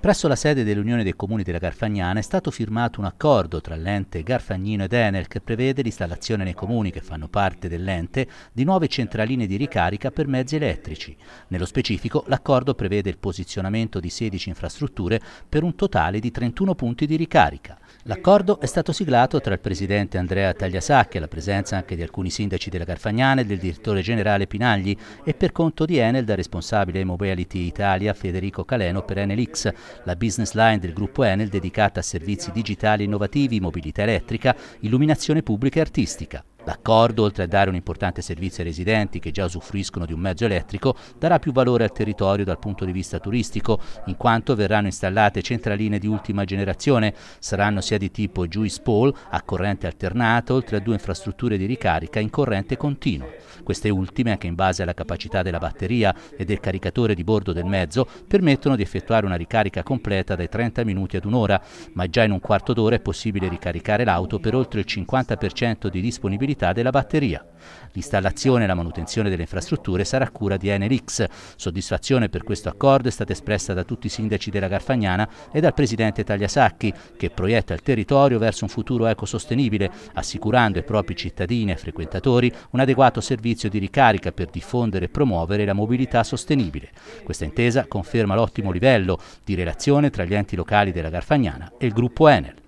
Presso la sede dell'Unione dei Comuni della Garfagnana è stato firmato un accordo tra l'ente Garfagnino ed Enel che prevede l'installazione nei comuni che fanno parte dell'ente di nuove centraline di ricarica per mezzi elettrici. Nello specifico l'accordo prevede il posizionamento di 16 infrastrutture per un totale di 31 punti di ricarica. L'accordo è stato siglato tra il presidente Andrea Tagliasacchi, alla presenza anche di alcuni sindaci della Garfagnana e del direttore generale Pinagli e per conto di Enel da responsabile Mobility Italia Federico Caleno per Enel X, la business line del gruppo Enel dedicata a servizi digitali innovativi, mobilità elettrica, illuminazione pubblica e artistica. L'accordo, oltre a dare un importante servizio ai residenti che già usufruiscono di un mezzo elettrico, darà più valore al territorio dal punto di vista turistico, in quanto verranno installate centraline di ultima generazione, saranno sia di tipo Juice Pole a corrente alternata, oltre a due infrastrutture di ricarica in corrente continua. Queste ultime, anche in base alla capacità della batteria e del caricatore di bordo del mezzo, permettono di effettuare una ricarica completa dai 30 minuti ad un'ora, ma già in un quarto d'ora è possibile ricaricare l'auto per oltre il 50% di disponibilità qualità della batteria. L'installazione e la manutenzione delle infrastrutture sarà a cura di Enel X. Soddisfazione per questo accordo è stata espressa da tutti i sindaci della Garfagnana e dal presidente Tagliasacchi, che proietta il territorio verso un futuro ecosostenibile, assicurando ai propri cittadini e frequentatori un adeguato servizio di ricarica per diffondere e promuovere la mobilità sostenibile. Questa intesa conferma l'ottimo livello di relazione tra gli enti locali della Garfagnana e il gruppo Enel.